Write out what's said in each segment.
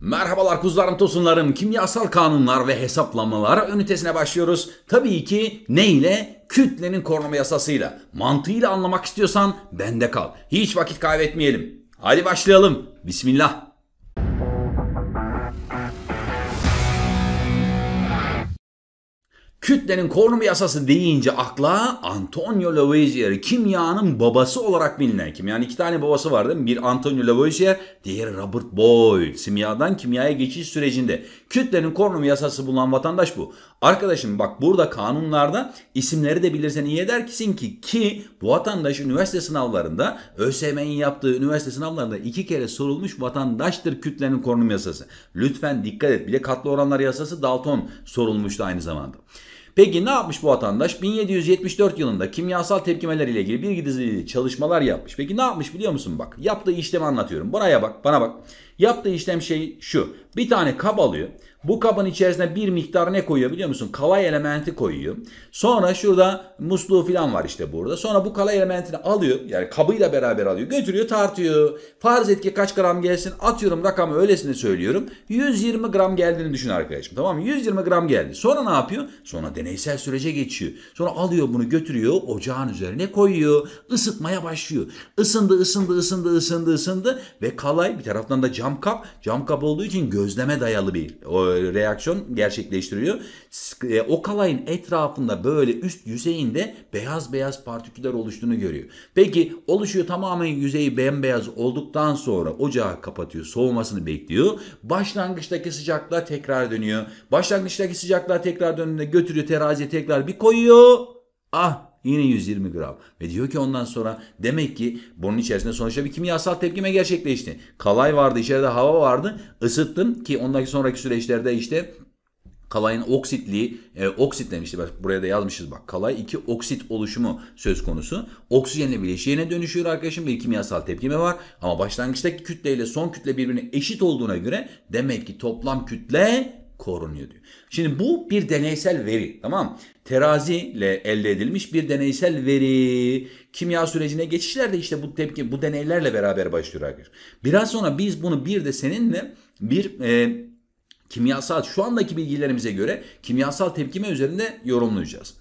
Merhabalar kuzularım tosunlarım kimyasal kanunlar ve hesaplamalar ünitesine başlıyoruz. Tabii ki ne ile? Kütlenin korunma yasasıyla. Mantığıyla anlamak istiyorsan bende kal. Hiç vakit kaybetmeyelim. Hadi başlayalım. Bismillah. Kütlenin korunumu yasası deyince akla Antonio Lavoisier kimyanın babası olarak bilinen kim. Yani iki tane babası var değil mi? Bir Antonio Lavoisier, diğeri Robert Boyle. Simyadan kimyaya geçiş sürecinde kütlenin korunumu yasası bulunan vatandaş bu. Arkadaşım bak burada kanunlarda isimleri de bilirsen iyi edersin ki ki bu vatandaş üniversite sınavlarında ÖSYM'nin yaptığı üniversite sınavlarında iki kere sorulmuş vatandaştır kütlenin korunumu yasası. Lütfen dikkat et. Bile katlı oranlar yasası Dalton sorulmuştu aynı zamanda. Peki ne yapmış bu vatandaş? 1774 yılında kimyasal tepkimeler ile ilgili bir dizili çalışmalar yapmış. Peki ne yapmış biliyor musun? Bak yaptığı işlemi anlatıyorum. Buraya bak, bana bak. Yaptığı işlem şey şu. Bir tane kap alıyor. Bu kabın içerisine bir miktar ne koyuyor biliyor musun? Kalay elementi koyuyor. Sonra şurada musluğu falan var işte burada. Sonra bu kalay elementini alıyor. Yani kabıyla beraber alıyor. Götürüyor tartıyor. Farz et ki kaç gram gelsin. Atıyorum rakamı öylesine söylüyorum. 120 gram geldiğini düşün arkadaşım. Tamam mı? 120 gram geldi. Sonra ne yapıyor? Sonra deneysel sürece geçiyor. Sonra alıyor bunu götürüyor. Ocağın üzerine koyuyor. Isıtmaya başlıyor. Isındı ısındı ısındı ısındı ısındı. Ve kalay bir taraftan da cam kap. Cam kap olduğu için gözleme dayalı bir o, e, reaksiyon gerçekleştiriyor. E, o kalayın etrafında böyle üst yüzeyinde beyaz beyaz partiküller oluştuğunu görüyor. Peki oluşuyor tamamen yüzeyi bembeyaz olduktan sonra ocağı kapatıyor. Soğumasını bekliyor. Başlangıçtaki sıcaklığa tekrar dönüyor. Başlangıçtaki sıcaklığa tekrar döndüğünde götürüyor teraziye tekrar bir koyuyor. Ah Yine 120 gram. Ve diyor ki ondan sonra demek ki bunun içerisinde sonuçta bir kimyasal tepkime gerçekleşti. Kalay vardı, içeride hava vardı. Isıttım ki ondaki sonraki süreçlerde işte Kalayın oksitliği, e, oksit demişti bak buraya da yazmışız bak. Kalay iki oksit oluşumu söz konusu. Oksijenle bileşiğine dönüşüyor arkadaşım. Bir kimyasal tepkime var ama başlangıçtaki kütle ile son kütle birbirine eşit olduğuna göre demek ki toplam kütle korunuyor diyor. Şimdi bu bir deneysel veri tamam Terazi ile elde edilmiş bir deneysel veri. Kimya sürecine geçişler de işte bu tepki bu deneylerle beraber başlıyor arkadaşlar. Biraz sonra biz bunu bir de seninle bir e, kimyasal şu andaki bilgilerimize göre kimyasal tepkime üzerinde yorumlayacağız.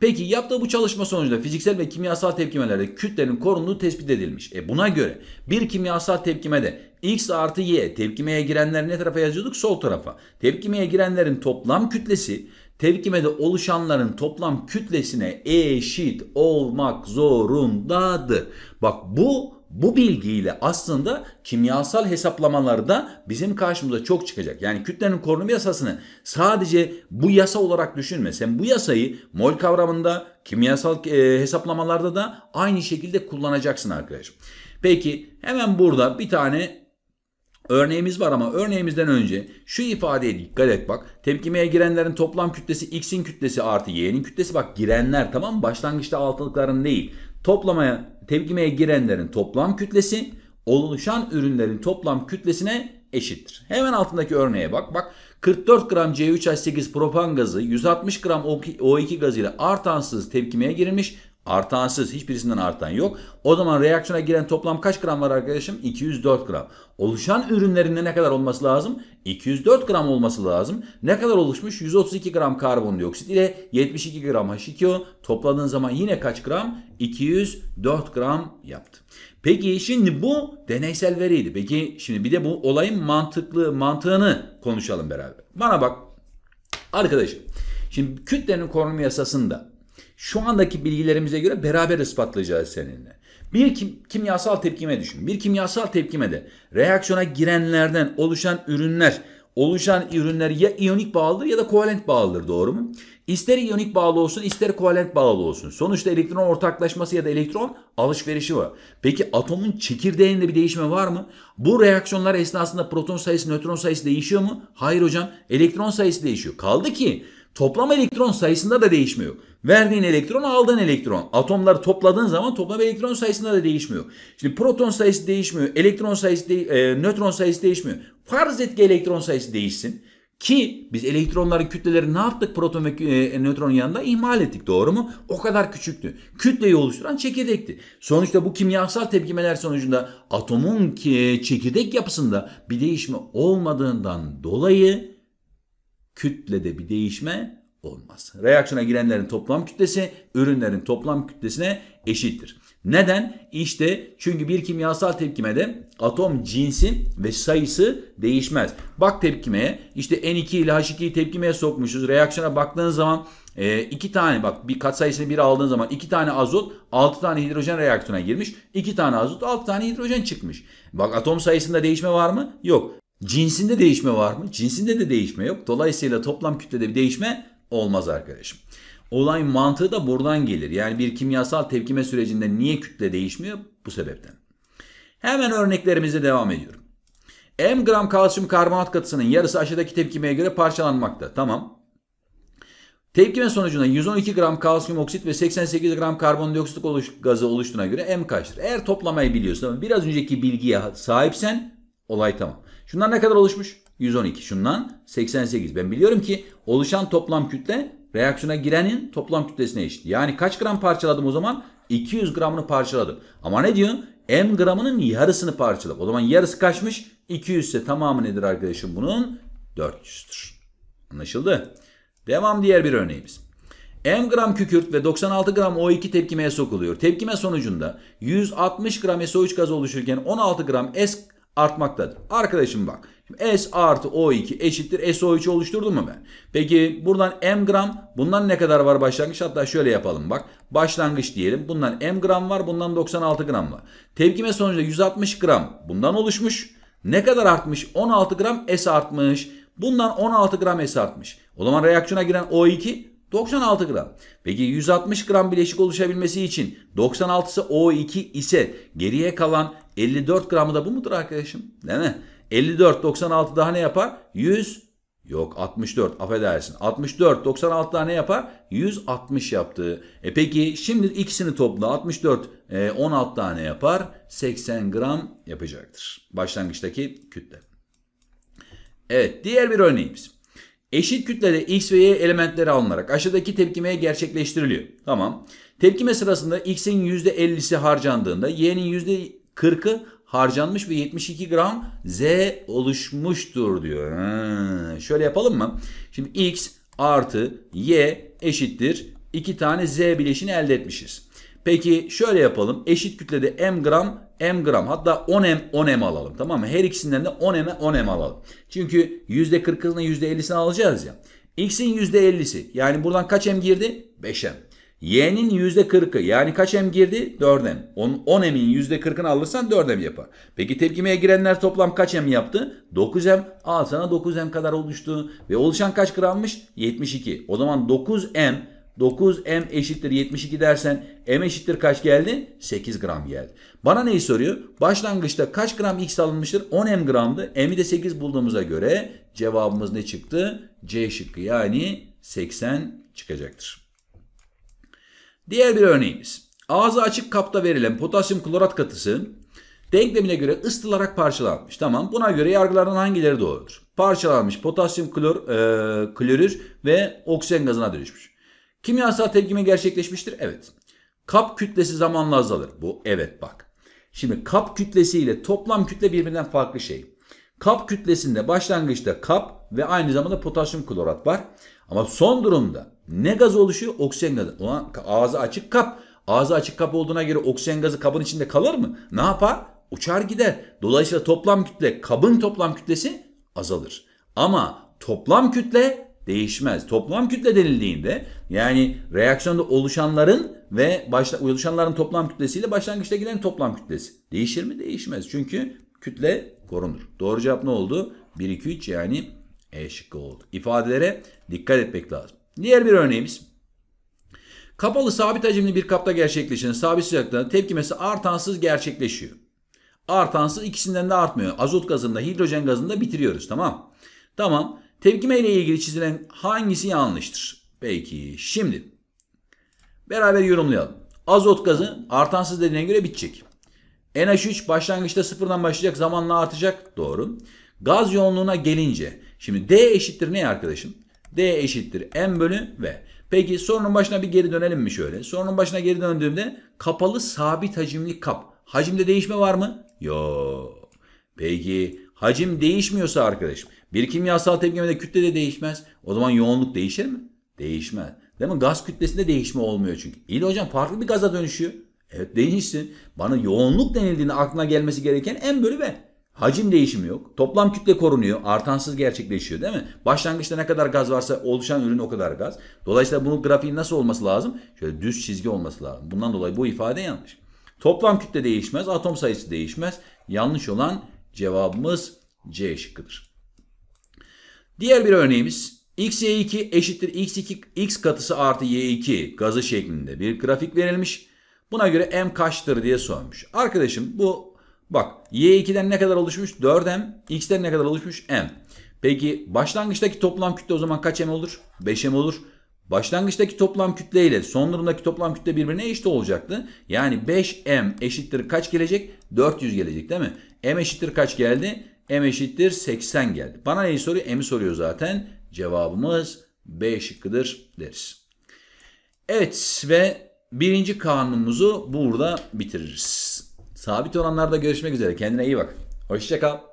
Peki yaptığı bu çalışma sonucunda fiziksel ve kimyasal tepkimelerde kütlenin korunduğu tespit edilmiş. E buna göre bir kimyasal tepkimede X artı Y tepkimeye girenler ne tarafa yazıyorduk? Sol tarafa. Tepkimeye girenlerin toplam kütlesi tepkimede oluşanların toplam kütlesine eşit olmak zorundadır. Bak bu bu bilgiyle aslında kimyasal hesaplamalarda bizim karşımıza çok çıkacak. Yani kütlenin korunumu yasasını sadece bu yasa olarak düşünme. Sen bu yasayı mol kavramında, kimyasal e, hesaplamalarda da aynı şekilde kullanacaksın arkadaşım. Peki hemen burada bir tane Örneğimiz var ama örneğimizden önce şu ifadeye dikkat et bak. Tepkimeye girenlerin toplam kütlesi x'in kütlesi artı y'nin kütlesi. Bak girenler tamam Başlangıçta altılıkların değil toplamaya tepkimeye girenlerin toplam kütlesi oluşan ürünlerin toplam kütlesine eşittir. Hemen altındaki örneğe bak. Bak 44 gram C3H8 propan gazı 160 gram O2 gazı ile artansız tepkimeye girilmiş. Artansız. Hiçbirisinden artan yok. O zaman reaksiyona giren toplam kaç gram var arkadaşım? 204 gram. Oluşan ürünlerinde ne kadar olması lazım? 204 gram olması lazım. Ne kadar oluşmuş? 132 gram karbondioksit ile 72 gram H2O. Topladığın zaman yine kaç gram? 204 gram yaptı. Peki şimdi bu deneysel veriydi. Peki şimdi bir de bu olayın mantıklı mantığını konuşalım beraber. Bana bak arkadaşım. Şimdi kütlenin korunma yasasında şu andaki bilgilerimize göre beraber ispatlayacağız seninle. Bir kim, kimyasal tepkime düşün. Bir kimyasal tepkimede reaksiyona girenlerden oluşan ürünler, oluşan ürünler ya iyonik bağlıdır ya da kovalent bağlıdır doğru mu? İster iyonik bağlı olsun ister kovalent bağlı olsun. Sonuçta elektron ortaklaşması ya da elektron alışverişi var. Peki atomun çekirdeğinde bir değişme var mı? Bu reaksiyonlar esnasında proton sayısı, nötron sayısı değişiyor mu? Hayır hocam. Elektron sayısı değişiyor. Kaldı ki Toplam elektron sayısında da değişmiyor. Verdiğin elektron aldığın elektron. Atomları topladığın zaman toplam elektron sayısında da değişmiyor. Şimdi proton sayısı değişmiyor. Elektron sayısı, de, e, nötron sayısı değişmiyor. Farz et ki elektron sayısı değişsin. Ki biz elektronların kütleleri ne yaptık proton ve e, nötron yanında ihmal ettik doğru mu? O kadar küçüktü. Kütleyi oluşturan çekirdekti. Sonuçta bu kimyasal tepkimeler sonucunda atomun ki, çekirdek yapısında bir değişme olmadığından dolayı kütlede bir değişme olmaz. Reaksiyona girenlerin toplam kütlesi ürünlerin toplam kütlesine eşittir. Neden? İşte çünkü bir kimyasal tepkimede atom cinsi ve sayısı değişmez. Bak tepkimeye işte N2 ile H2'yi tepkimeye sokmuşuz. Reaksiyona baktığın zaman e, iki tane bak bir kat sayısını bir aldığın zaman iki tane azot altı tane hidrojen reaksiyona girmiş. iki tane azot altı tane hidrojen çıkmış. Bak atom sayısında değişme var mı? Yok. Cinsinde değişme var mı? Cinsinde de değişme yok. Dolayısıyla toplam kütlede bir değişme olmaz arkadaşım. Olay mantığı da buradan gelir. Yani bir kimyasal tepkime sürecinde niye kütle değişmiyor? Bu sebepten. Hemen örneklerimize devam ediyorum. M gram kalsiyum karbonat katısının yarısı aşağıdaki tepkimeye göre parçalanmakta. Tamam. Tepkime sonucunda 112 gram kalsiyum oksit ve 88 gram karbondioksit oluş, gazı oluştuğuna göre M kaçtır? Eğer toplamayı biliyorsan biraz önceki bilgiye sahipsen olay tamam. Şundan ne kadar oluşmuş? 112. Şundan 88. Ben biliyorum ki oluşan toplam kütle reaksiyona girenin toplam kütlesine eşit. Yani kaç gram parçaladım o zaman? 200 gramını parçaladım. Ama ne diyor? M gramının yarısını parçaladım. O zaman yarısı kaçmış? 200 ise tamamı nedir arkadaşım bunun? 400'tür. Anlaşıldı. Devam diğer bir örneğimiz. M gram kükürt ve 96 gram O2 tepkimeye sokuluyor. Tepkime sonucunda 160 gram SO3 gazı oluşurken 16 gram S artmaktadır. Arkadaşım bak. S artı O2 eşittir SO3 oluşturdum mu ben? Peki buradan M gram bundan ne kadar var başlangıç? Hatta şöyle yapalım bak. Başlangıç diyelim. Bundan M gram var. Bundan 96 gram var. Tepkime sonucunda 160 gram bundan oluşmuş. Ne kadar artmış? 16 gram S artmış. Bundan 16 gram S artmış. O zaman reaksiyona giren O2 96 gram. Peki 160 gram bileşik oluşabilmesi için 96'sı O2 ise geriye kalan 54 gramı da bu mudur arkadaşım? Değil mi? 54, 96 daha ne yapar? 100 Yok 64 affedersin. 64 96 daha ne yapar? 160 yaptı. E peki şimdi ikisini topla 64 e, 16 ne yapar? 80 gram yapacaktır. Başlangıçtaki kütle. Evet diğer bir örneğimiz. Eşit kütlede x ve y elementleri alınarak aşağıdaki tepkimeye gerçekleştiriliyor. Tamam. Tepkime sırasında x'in %50'si harcandığında y'nin %40'ı harcanmış ve 72 gram z oluşmuştur diyor. Ha, şöyle yapalım mı? Şimdi x artı y eşittir 2 tane z bileşini elde etmişiz. Peki şöyle yapalım. Eşit kütlede m gram m gram hatta 10 m 10 m alalım tamam mı? Her ikisinden de 10 m'e 10 m alalım. Çünkü %40'ını %50'sini alacağız ya. X'in %50'si yani buradan kaç m girdi? 5 m. Y'nin %40'ı yani kaç m girdi? 4 m. 10 m'in %40'ını alırsan 4 m yapar. Peki tepkimeye girenler toplam kaç m yaptı? 9 m. Al sana 9 m kadar oluştu. Ve oluşan kaç grammış? 72. O zaman 9 m 9m eşittir 72 dersen m eşittir kaç geldi? 8 gram geldi. Bana neyi soruyor? Başlangıçta kaç gram x alınmıştır? 10m gramdı. M'i de 8 bulduğumuza göre cevabımız ne çıktı? C şıkkı yani 80 çıkacaktır. Diğer bir örneğimiz. Ağzı açık kapta verilen potasyum klorat katısı denklemine göre ısıtılarak parçalanmış. Tamam buna göre yargılardan hangileri doğrudur? Parçalanmış potasyum klor, e, klorür ve oksijen gazına dönüşmüş. Kimyasal tepkime gerçekleşmiştir. Evet. Kap kütlesi zamanla azalır. Bu evet bak. Şimdi kap kütlesi ile toplam kütle birbirinden farklı şey. Kap kütlesinde başlangıçta kap ve aynı zamanda potasyum klorat var. Ama son durumda ne gaz oluşuyor? Oksijen gazı. Ulan ağzı açık kap. Ağzı açık kap olduğuna göre oksijen gazı kabın içinde kalır mı? Ne yapar? Uçar gider. Dolayısıyla toplam kütle, kabın toplam kütlesi azalır. Ama toplam kütle değişmez. Toplam kütle denildiğinde yani reaksiyonda oluşanların ve başla, oluşanların toplam kütlesiyle başlangıçtakilerin toplam kütlesi değişir mi? Değişmez. Çünkü kütle korunur. Doğru cevap ne oldu? 1 2 3 yani E şıkkı oldu. İfadelere dikkat etmek lazım. Diğer bir örneğimiz Kapalı sabit hacimli bir kapta gerçekleşen sabit sıcaklıkta tepkimesi artansız gerçekleşiyor. Artansız ikisinden de artmıyor. Azot gazında, hidrojen gazında bitiriyoruz tamam. Tamam. Tepkime ile ilgili çizilen hangisi yanlıştır? Peki şimdi beraber yorumlayalım. Azot gazı artan dediğine göre bitecek. NH3 başlangıçta sıfırdan başlayacak zamanla artacak. Doğru. Gaz yoğunluğuna gelince şimdi D eşittir ne arkadaşım? D eşittir M bölü V. Peki sorunun başına bir geri dönelim mi şöyle? Sorunun başına geri döndüğümde kapalı sabit hacimli kap. Hacimde değişme var mı? Yok. Peki Hacim değişmiyorsa arkadaşım, bir kimyasal tepkimede kütle de değişmez. O zaman yoğunluk değişir mi? Değişmez. Değil mi? Gaz kütlesinde değişme olmuyor çünkü. İyi de hocam farklı bir gaza dönüşüyor. Evet değişsin. Bana yoğunluk denildiğinde aklına gelmesi gereken en bölüme. Hacim değişimi yok. Toplam kütle korunuyor. Artansız gerçekleşiyor değil mi? Başlangıçta ne kadar gaz varsa oluşan ürün o kadar gaz. Dolayısıyla bunun grafiği nasıl olması lazım? Şöyle düz çizgi olması lazım. Bundan dolayı bu ifade yanlış. Toplam kütle değişmez. Atom sayısı değişmez. Yanlış olan Cevabımız C şıkkıdır. Diğer bir örneğimiz x y 2 eşittir x2 x katısı artı y2 gazı şeklinde bir grafik verilmiş. Buna göre m kaçtır diye sormuş. Arkadaşım bu bak y2'den ne kadar oluşmuş? 4m. x'ten ne kadar oluşmuş? m. Peki başlangıçtaki toplam kütle o zaman kaç m olur? 5m olur. Başlangıçtaki toplam kütle ile son durumdaki toplam kütle birbirine eşit olacaktı. Yani 5m eşittir kaç gelecek? 400 gelecek değil mi? m eşittir kaç geldi? m eşittir 80 geldi. Bana neyi soruyor? m'i soruyor zaten. Cevabımız B şıkkıdır deriz. Evet ve birinci kanunumuzu burada bitiririz. Sabit olanlarda görüşmek üzere. Kendine iyi bak. Hoşçakal.